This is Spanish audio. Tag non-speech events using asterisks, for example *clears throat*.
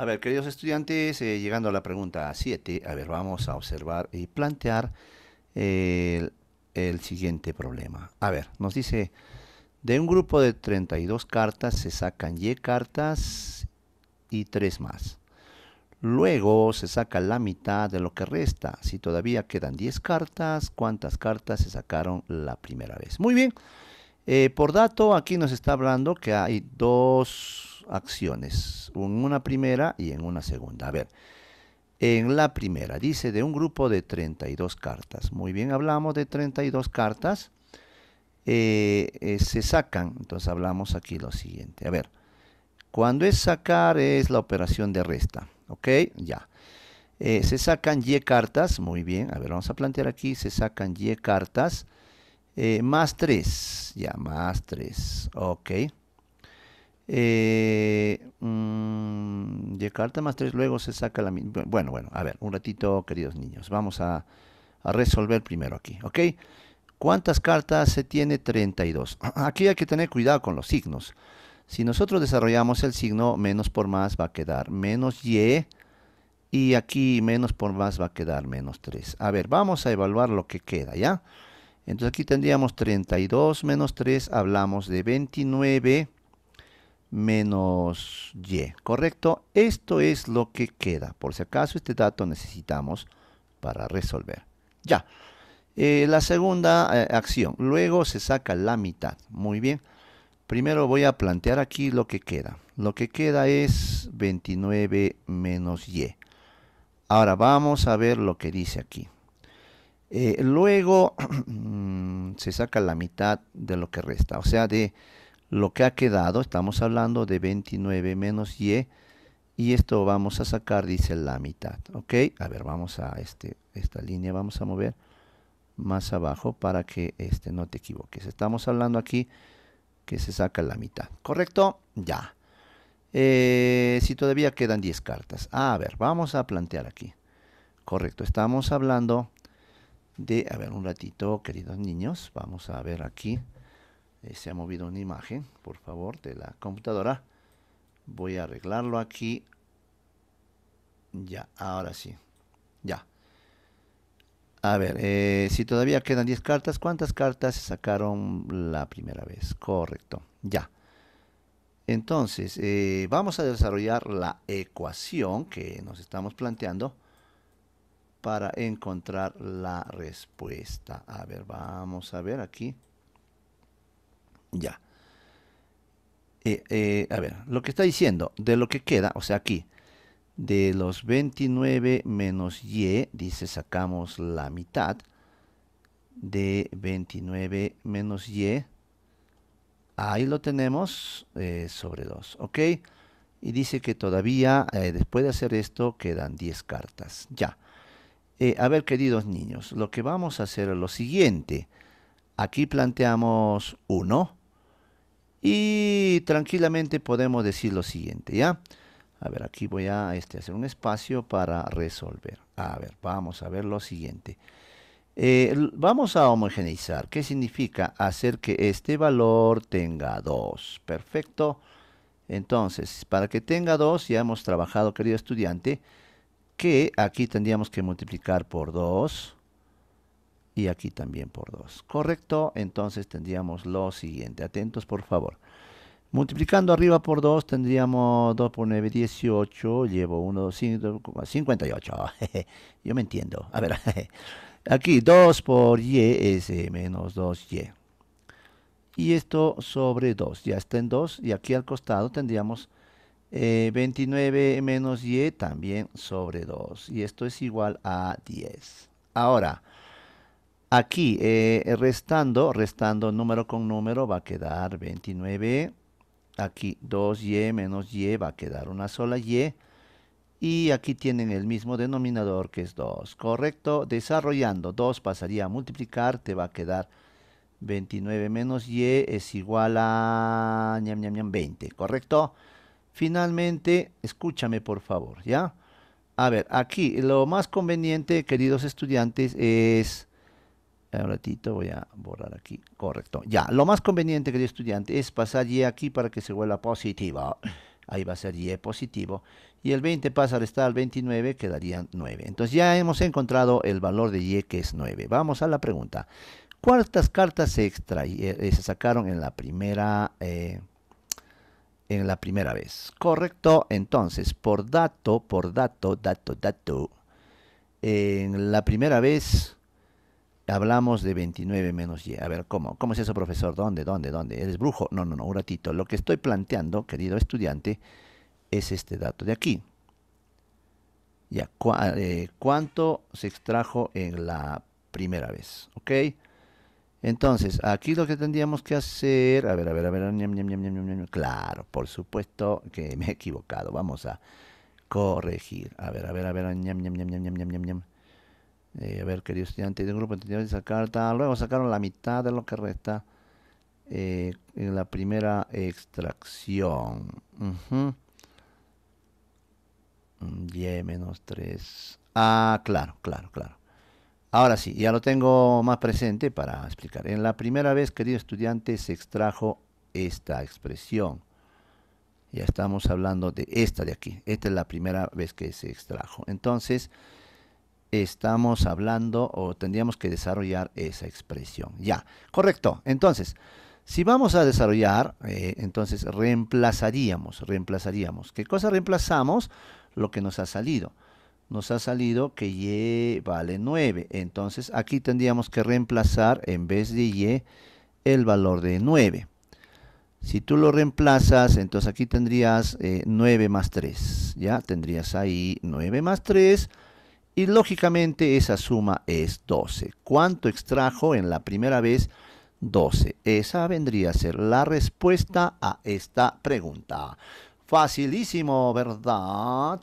A ver, queridos estudiantes, eh, llegando a la pregunta 7, a ver, vamos a observar y plantear eh, el, siguiente problema. A ver, nos dice, de un grupo de 32 cartas se sacan Y cartas y 3 más. Luego se saca la mitad de lo que resta. Si todavía quedan 10 cartas, ¿cuántas cartas se sacaron la primera vez? Muy bien. Eh, por dato, aquí nos está hablando que hay dos acciones, en una primera y en una segunda. A ver, en la primera dice de un grupo de 32 cartas. Muy bien, hablamos de 32 cartas. Eh, eh, se sacan, entonces hablamos aquí lo siguiente. A ver, cuando es sacar es la operación de resta, ¿ok? Ya. Eh, se sacan Y cartas, muy bien, a ver, vamos a plantear aquí, se sacan Y cartas, más 3, ya, más 3, ok. Eh, mm, y carta más 3 luego se saca la misma. Bueno, bueno, a ver, un ratito, queridos niños. Vamos a, a resolver primero aquí, ¿ok? ¿Cuántas cartas se tiene? 32. *clears throat* Aquí hay que tener cuidado con los signos. Si nosotros desarrollamos el signo, menos por más va a quedar menos y. Y aquí menos por más va a quedar menos 3. A ver, vamos a evaluar lo que queda, ¿ya? Entonces aquí tendríamos 32 menos 3, hablamos de 29 menos y, ¿correcto? Esto es lo que queda. Por si acaso este dato necesitamos para resolver. Ya. Eh, la segunda eh, acción. Luego se saca la mitad. Muy bien. Primero voy a plantear aquí lo que queda. Lo que queda es 29 menos y. Ahora vamos a ver lo que dice aquí. Eh, luego *clears throat* mm, se saca la mitad de lo que resta. O sea, de lo que ha quedado, estamos hablando de 29 menos y, y esto vamos a sacar, dice la mitad, ¿ok? A ver, vamos a este, esta línea, vamos a mover más abajo para que este, no te equivoques. Estamos hablando aquí que se saca la mitad, ¿correcto? Ya. Eh, si todavía quedan 10 cartas. Ah, a ver, vamos a plantear aquí. Correcto, estamos hablando de... A ver, un ratito, queridos niños, vamos a ver aquí. Eh, se ha movido una imagen, por favor, de la computadora. Voy a arreglarlo aquí. Ya, ahora sí. Ya. A ver, eh, si todavía quedan 10 cartas, ¿cuántas cartas se sacaron la primera vez? Correcto, ya. Entonces, eh, vamos a desarrollar la ecuación que nos estamos planteando para encontrar la respuesta. A ver, vamos a ver aquí. Ya. Eh, eh, a ver, lo que está diciendo, de lo que queda, o sea, aquí, de los 29 menos y, dice sacamos la mitad, de 29 menos y, ahí lo tenemos eh, sobre 2, ¿ok? Y dice que todavía, después de hacer esto, quedan 10 cartas, ya. a ver, queridos niños, lo que vamos a hacer es lo siguiente. Aquí planteamos 1, y tranquilamente podemos decir lo siguiente, ¿ya? A ver, aquí voy a este, hacer un espacio para resolver. A ver, vamos a ver lo siguiente. Eh, vamos a homogeneizar. ¿Qué significa? Hacer que este valor tenga 2. Perfecto. Entonces, para que tenga 2, ya hemos trabajado, querido estudiante, que aquí tendríamos que multiplicar por 2 y aquí también por 2. ¿Correcto? Entonces tendríamos lo siguiente. Atentos, por favor. Multiplicando arriba por 2 tendríamos 2 por 9, 18. Llevo 1, 58. *laughs* Yo me entiendo. A ver, *laughs* aquí 2 por y es eh, menos 2y. Y esto sobre 2. Ya está en 2. Y aquí al costado tendríamos 29 eh, menos y también sobre 2. Y esto es igual a 10. Ahora, Aquí, eh, restando, restando número con número, va a quedar 29. Aquí 2y menos y va a quedar una sola y. Y aquí tienen el mismo denominador que es 2. Correcto. Desarrollando, 2 pasaría a multiplicar, te va a quedar 29 menos y es igual a ñam, 20. Correcto. Finalmente, escúchame por favor, ¿ya? A ver, aquí lo más conveniente, queridos estudiantes, es un ratito voy a borrar aquí. Correcto. Ya, lo más conveniente que el estudiante es pasar Y aquí para que se vuelva positivo. Ahí va a ser Y positivo. Y el 20 pasa a restar al 29, quedaría 9. Entonces ya hemos encontrado el valor de Y que es 9. Vamos a la pregunta. ¿Cuántas cartas se, eh, eh, se sacaron en la primera... Eh, en la primera vez. Correcto, entonces, por dato, por dato, dato, dato. En la primera vez hablamos de 29 menos y. A ver, ¿cómo? ¿Cómo es eso, profesor? ¿Dónde? ¿Dónde? ¿Dónde? ¿Eres brujo? No, no, no, un ratito. Lo que estoy planteando, querido estudiante, es este dato de aquí. Ya, ¿cuánto se extrajo en la primera vez? ¿Ok? Entonces, aquí lo que tendríamos que hacer... A ver, a ver, a ver... claro, por supuesto que me he equivocado. Vamos a corregir. A ver, a ver, a ver... Eh, a ver, querido estudiante del grupo, de esa carta. Luego sacaron la mitad de lo que resta eh, en la primera extracción. Y e menos 3. Ah, claro, claro, claro. Ahora sí, ya lo tengo más presente para explicar. En la primera vez, querido estudiante, se extrajo esta expresión. Ya estamos hablando de esta de aquí. Esta es la primera vez que se extrajo. Entonces, estamos hablando o tendríamos que desarrollar esa expresión. Ya, correcto. Entonces, si vamos a desarrollar, eh, entonces reemplazaríamos, reemplazaríamos. ¿Qué cosa reemplazamos? Lo que nos ha salido. Nos ha salido que y vale 9. Entonces aquí tendríamos que reemplazar en vez de y el valor de 9. Si tú lo reemplazas, entonces aquí tendrías 9 eh, más 3. Ya tendrías ahí 9 más 3 y lógicamente esa suma es 12. ¿Cuánto extrajo en la primera vez? 12. Esa vendría a ser la respuesta a esta pregunta. Facilísimo, ¿verdad?